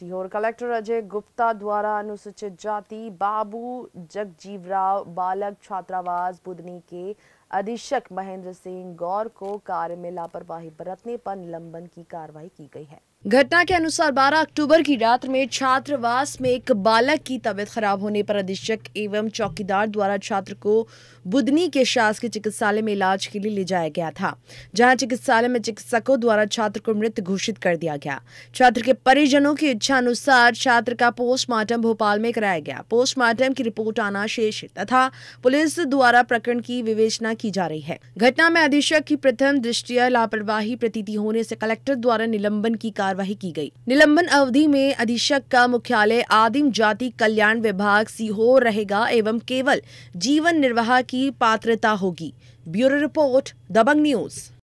Sehore collector Ajay Gupta द्वारा अनुसूचित जाति बाबू जगजीवराव बालक छात्रावास बुधनी के अधीक्षक महेंद्र सिंह गौर को कार्य में लापरवाही बरतने पर निलंबन की कार्रवाई की गई है घटना के अनुसार 12 अक्टूबर की रात में छात्रवास में एक बालक की तबीयत खराब होने पर अधीक्षक एवं चौकीदार द्वारा छात्र को बुधनी के शासकीय चिकित्सालय में इलाज के लिए ले जाया गया था जहां चिकित्सालय में चिकित्सकों द्वारा छात्र को मृत घोषित कर दिया गया छात्र के परिजनों की इच्छा इच्छानुसार छात्र का पोस्टमार्टम भोपाल में कराया गया पोस्टमार्टम की रिपोर्ट आना शेष तथा पुलिस द्वारा प्रकरण की विवेचना की जा रही है घटना में अधीक्षक की प्रथम दृष्टिया लापरवाही प्रतीति होने से कलेक्टर द्वारा निलंबन की कार्यवाही की गई निलंबन अवधि में अधीक्षक का मुख्यालय आदिम जाति कल्याण विभाग सीहोर रहेगा एवं केवल जीवन निर्वाह की पात्रता होगी ब्यूरो रिपोर्ट दबंग न्यूज़